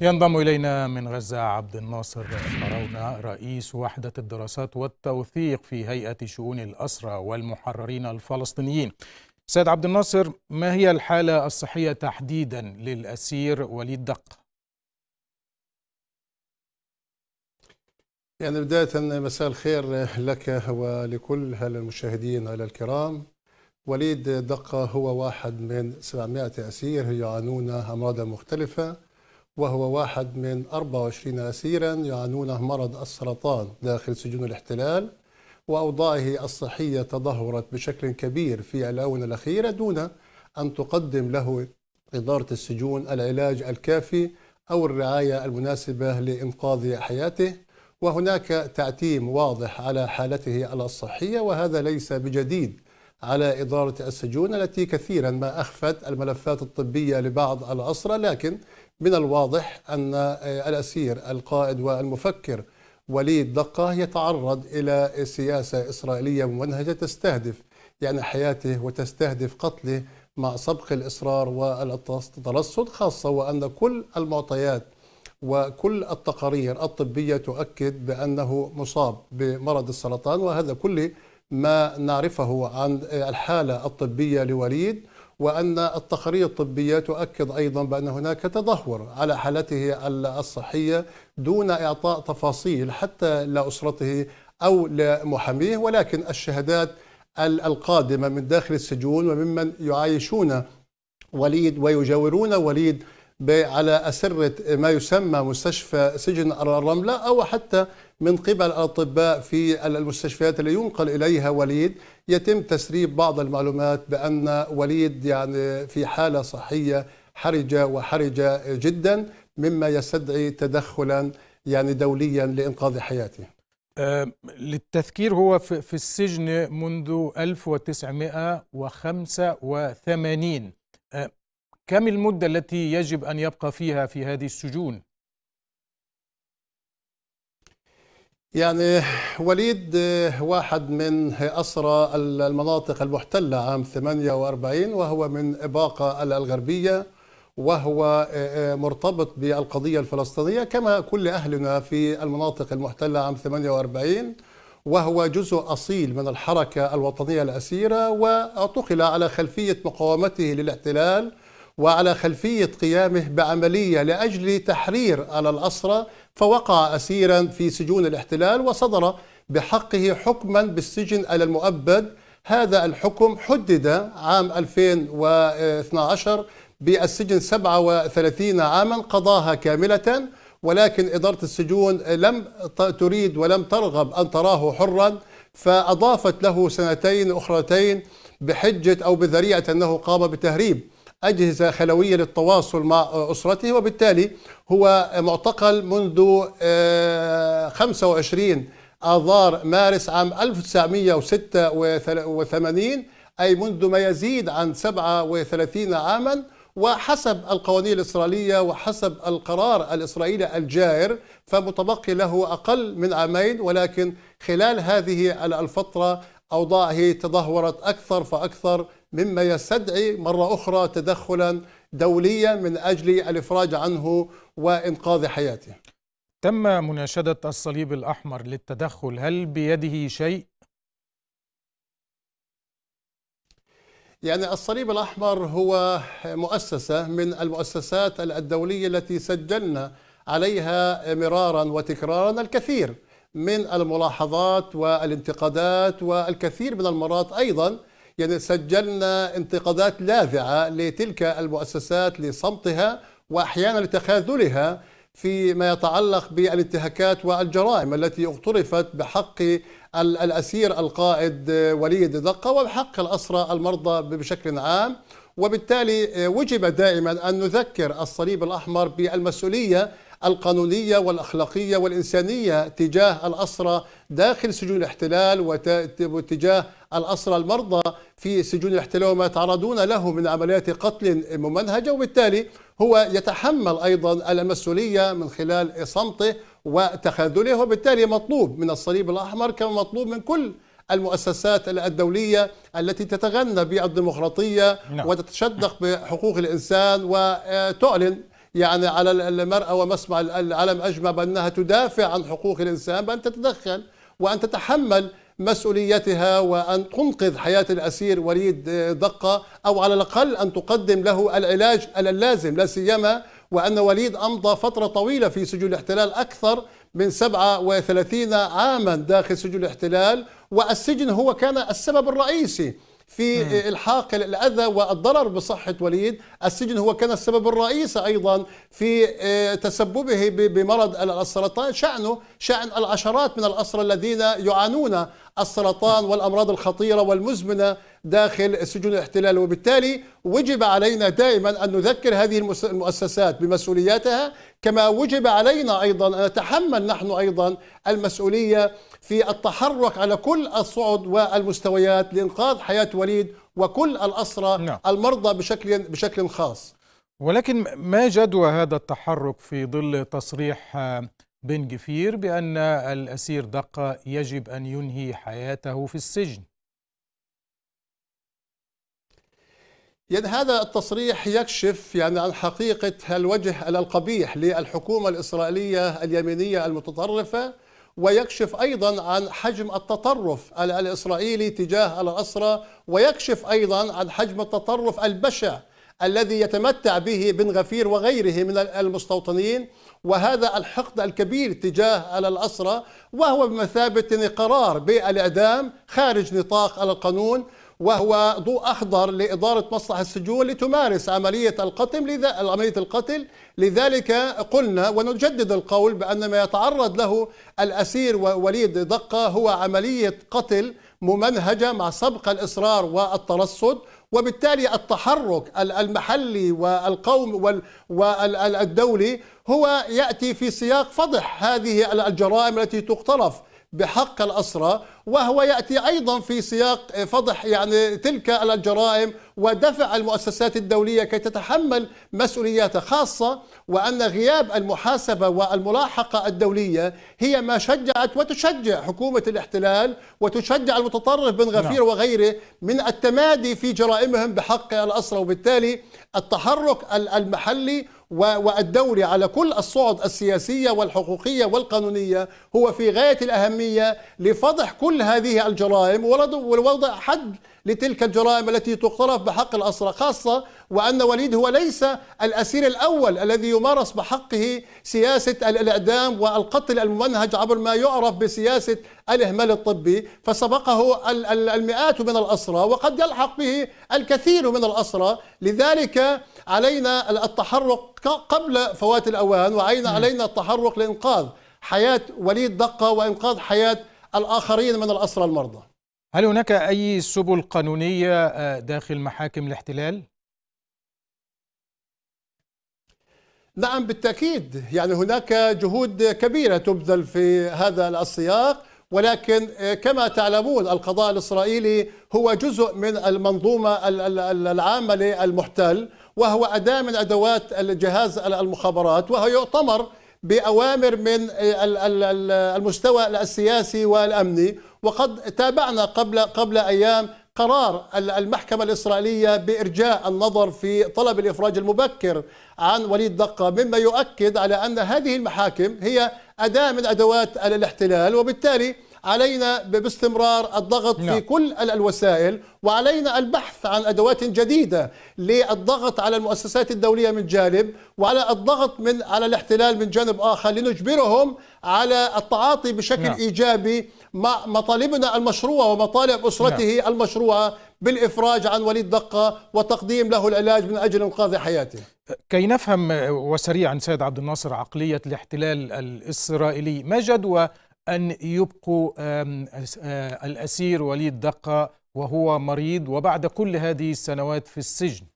ينضم إلينا من غزة عبد الناصر الفراونة رئيس وحدة الدراسات والتوثيق في هيئة شؤون الأسرى والمحررين الفلسطينيين سيد عبد الناصر ما هي الحالة الصحية تحديدا للأسير وليد دق؟ يعني بداية مساء الخير لك ولكل هل المشاهدين على الكرام وليد دقة هو واحد من 700 أسير يعانون أمراض مختلفة وهو واحد من 24 أسيرا يعانونه مرض السرطان داخل سجون الاحتلال وأوضاعه الصحية تدهورت بشكل كبير في الآونة الأخيرة دون أن تقدم له إدارة السجون العلاج الكافي أو الرعاية المناسبة لإنقاذ حياته وهناك تعتيم واضح على حالته الصحية وهذا ليس بجديد على إدارة السجون التي كثيرا ما أخفت الملفات الطبية لبعض الأسرى لكن من الواضح أن آه، الأسير القائد والمفكر وليد دقة يتعرض إلى سياسة إسرائيلية ممنهجة تستهدف يعني حياته وتستهدف قتله مع سبق الإصرار والترصد خاصة وأن كل المعطيات وكل التقارير الطبية تؤكد بأنه مصاب بمرض السرطان وهذا كله ما نعرفه عن الحالة الطبية لوليد وأن التقارير الطبية تؤكد أيضا بأن هناك تدهور على حالته الصحية دون إعطاء تفاصيل حتى لأسرته أو لمحاميه ولكن الشهادات القادمة من داخل السجون وممن يعايشون وليد ويجاورون وليد على أسرة ما يسمى مستشفى سجن الرملة أو حتى من قبل الأطباء في المستشفيات اللي ينقل إليها وليد يتم تسريب بعض المعلومات بأن وليد يعني في حالة صحية حرجة وحرجة جدا مما يستدعي تدخلا يعني دوليا لإنقاذ حياته للتذكير هو في, السجن منذ 1985 كم المدة التي يجب أن يبقى فيها في هذه السجون؟ يعني وليد واحد من أسرى المناطق المحتلة عام 48 وهو من إباقة الغربية وهو مرتبط بالقضية الفلسطينية كما كل أهلنا في المناطق المحتلة عام 48 وهو جزء أصيل من الحركة الوطنية الأسيرة واعتقل على خلفية مقاومته للاحتلال وعلى خلفية قيامه بعملية لأجل تحرير على الأسرة فوقع أسيرا في سجون الاحتلال وصدر بحقه حكما بالسجن على المؤبد هذا الحكم حدد عام 2012 بالسجن 37 عاما قضاها كاملة ولكن إدارة السجون لم تريد ولم ترغب أن تراه حرا فأضافت له سنتين أخرتين بحجة أو بذريعة أنه قام بتهريب أجهزة خلوية للتواصل مع أسرته وبالتالي هو معتقل منذ 25 آه، آذار مارس عام 1986 أي منذ ما يزيد عن 37 عاما وحسب القوانين الإسرائيلية وحسب القرار الإسرائيلي الجائر فمتبقي له أقل من عامين ولكن خلال هذه الفترة أوضاعه تدهورت أكثر فأكثر مما يستدعي مرة أخرى تدخلا دوليا من أجل الإفراج عنه وإنقاذ حياته تم مناشدة الصليب الأحمر للتدخل هل بيده شيء؟ يعني الصليب الأحمر هو مؤسسة من المؤسسات الدولية التي سجلنا عليها مرارا وتكرارا الكثير من الملاحظات والانتقادات والكثير من المرات أيضا يعني سجلنا انتقادات لاذعة لتلك المؤسسات لصمتها وأحيانا لتخاذلها فيما يتعلق بالانتهاكات والجرائم التي اقترفت بحق الأسير القائد وليد دقة وبحق الأسرى المرضى بشكل عام وبالتالي آه، وجب دائما أن نذكر الصليب الأحمر بالمسؤولية القانونية والأخلاقية والإنسانية تجاه الأسرى داخل سجون الاحتلال وتجاه الأسرى المرضى في سجون الاحتلال وما تعرضون له من عمليات قتل ممنهجة وبالتالي هو يتحمل أيضا المسؤولية من خلال صمته وتخاذله وبالتالي مطلوب من الصليب الأحمر كما مطلوب من كل المؤسسات الدولية التي تتغنى بالديمقراطية نعم. وتتشدق بحقوق الإنسان وتعلن يعني على المرأة ومسمع العالم أجمع بأنها تدافع عن حقوق الإنسان بأن تتدخل وأن تتحمل مسؤوليتها وأن تنقذ حياة الأسير وليد آه، دقة أو على الأقل أن تقدم له العلاج اللازم لا سيما وأن وليد أمضى فترة طويلة في سجون الاحتلال أكثر من 37 عاما داخل سجون الاحتلال والسجن هو كان السبب الرئيسي في الحاق الاذى والضرر بصحه وليد، السجن هو كان السبب الرئيسي ايضا في آه، تسببه بمرض السرطان، شانه شان العشرات من الاسرى الذين يعانون السرطان والأمراض الخطيرة والمزمنة داخل سجون الاحتلال وبالتالي وجب علينا دائما أن نذكر هذه المؤسسات بمسؤولياتها كما وجب علينا أيضا أن نتحمل نحن أيضا المسؤولية في التحرك على كل الصعد والمستويات لإنقاذ حياة وليد وكل الأسرى نعم. المرضى بشكل, بشكل خاص ولكن ما جدوى هذا التحرك في ظل تصريح بن جفير بأن الأسير دقة يجب أن ينهي حياته في السجن يعني هذا التصريح يكشف يعني عن حقيقة الوجه القبيح للحكومة الإسرائيلية اليمينية المتطرفة ويكشف أيضا عن حجم التطرف الإسرائيلي تجاه الأسرة ويكشف أيضا عن حجم التطرف البشع الذي يتمتع به بن غفير وغيره من المستوطنين وهذا الحقد الكبير تجاه الأسرة وهو بمثابة قرار بالإعدام خارج نطاق القانون وهو ضوء أخضر لإدارة مصلحة السجون لتمارس عملية القتل لذا عملية القتل لذلك قلنا ونجدد القول بأن ما يتعرض له الأسير وليد دقة هو عملية قتل ممنهجة مع سبق الإصرار والترصد وبالتالي التحرك المحلي والقوم والدولي هو يأتي في سياق فضح هذه الجرائم التي تقترف بحق الأسرى وهو يأتي أيضا في سياق آه، فضح يعني تلك الجرائم ودفع المؤسسات الدولية كي تتحمل مسؤولياتها خاصة وأن غياب المحاسبة والملاحقة الدولية هي ما شجعت وتشجع حكومة الاحتلال وتشجع المتطرف بن غفير نعم. وغيره من التمادي في جرائمهم بحق الاسرى وبالتالي التحرك المحلي والدولي على كل الصعد السياسية والحقوقية والقانونية هو في غاية الأهمية لفضح كل كل هذه الجرائم ووضع حد لتلك الجرائم التي تقترف بحق الأسرى خاصة وأن وليد هو ليس الأسير الأول الذي يمارس بحقه سياسة الإعدام والقتل الممنهج عبر ما يعرف بسياسة الإهمال الطبي فسبقه المئات من الأسرى وقد يلحق به الكثير من الأسرى لذلك علينا التحرك قبل فوات الأوان وعين نعم. علينا التحرك لإنقاذ حياة وليد دقة وإنقاذ حياة الآخرين من الأسرى المرضى هل هناك أي سبل قانونية آه، داخل محاكم الاحتلال؟ نعم بالتأكيد يعني هناك جهود كبيرة تبذل في هذا السياق ولكن آه، كما تعلمون القضاء الإسرائيلي هو جزء من المنظومة العامة للمحتل وهو أداة من أدوات الجهاز المخابرات وهو يؤتمر بأوامر من المستوى السياسي والأمني وقد تابعنا قبل قبل أيام قرار المحكمة الإسرائيلية بإرجاء النظر في طلب الإفراج المبكر عن وليد دقة مما يؤكد على أن هذه المحاكم هي أداة من أدوات الاحتلال وبالتالي علينا باستمرار الضغط نعم. في كل الوسائل وعلينا البحث عن أدوات جديدة للضغط على المؤسسات الدولية من جانب وعلى الضغط من على الاحتلال من جانب آخر لنجبرهم على التعاطي بشكل نعم. إيجابي مع مطالبنا المشروعة ومطالب أسرته نعم. المشروعة بالإفراج عن وليد دقة وتقديم له العلاج من أجل إنقاذ حياته كي نفهم وسريعا سيد عبد الناصر عقلية الاحتلال الإسرائيلي ما جدوى أن يبقوا الأسير وليد دقة وهو مريض وبعد كل هذه السنوات في السجن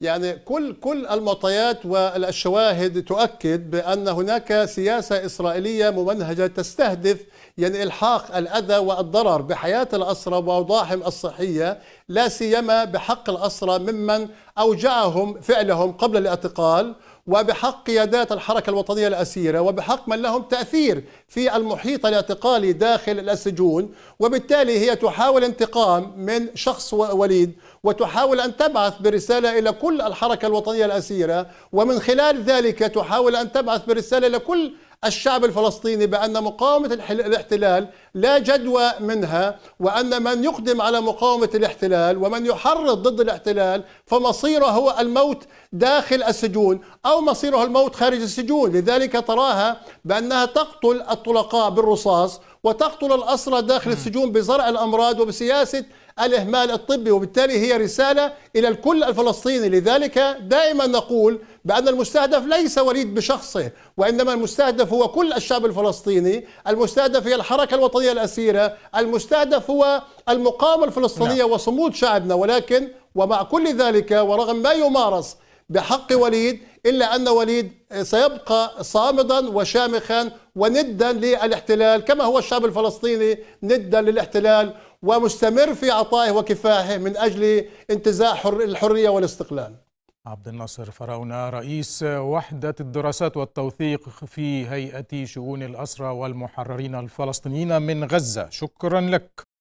يعني كل كل المعطيات والشواهد تؤكد بان هناك سياسه اسرائيليه ممنهجه تستهدف يعني الحاق الاذى والضرر بحياه الاسرى واوضاعهم الصحيه لا سيما بحق الاسرى ممن اوجعهم فعلهم قبل الاعتقال وبحق قيادات الحركة الوطنية الأسيرة وبحق من لهم تأثير في المحيط الاعتقالي داخل السجون وبالتالي هي تحاول انتقام من شخص وليد وتحاول أن تبعث برسالة إلى كل الحركة الوطنية الأسيرة ومن خلال ذلك تحاول أن تبعث برسالة إلى كل الشعب الفلسطيني بأن مقاومة الاحتلال لا جدوى منها وأن من يقدم على مقاومة الاحتلال ومن يحرض ضد الاحتلال فمصيره هو الموت داخل السجون أو مصيره الموت خارج السجون لذلك تراها بأنها تقتل الطلقاء بالرصاص وتقتل الأسرى داخل السجون بزرع الأمراض وبسياسة الإهمال الطبي وبالتالي هي رسالة إلى الكل الفلسطيني لذلك دائما نقول بأن المستهدف ليس وليد بشخصه وإنما المستهدف هو كل الشعب الفلسطيني المستهدف هي الحركة الوطنية الأسيرة المستهدف هو المقاومة الفلسطينية نعم. وصمود شعبنا ولكن ومع كل ذلك ورغم ما يمارس بحق وليد إلا أن وليد سيبقى صامدا وشامخا وندا للاحتلال كما هو الشعب الفلسطيني ندا للاحتلال ومستمر في عطائه وكفاحه من أجل انتزاع الحرية والاستقلال عبد الناصر فراونة رئيس وحدة الدراسات والتوثيق في هيئة شؤون الأسرى والمحررين الفلسطينيين من غزة شكرا لك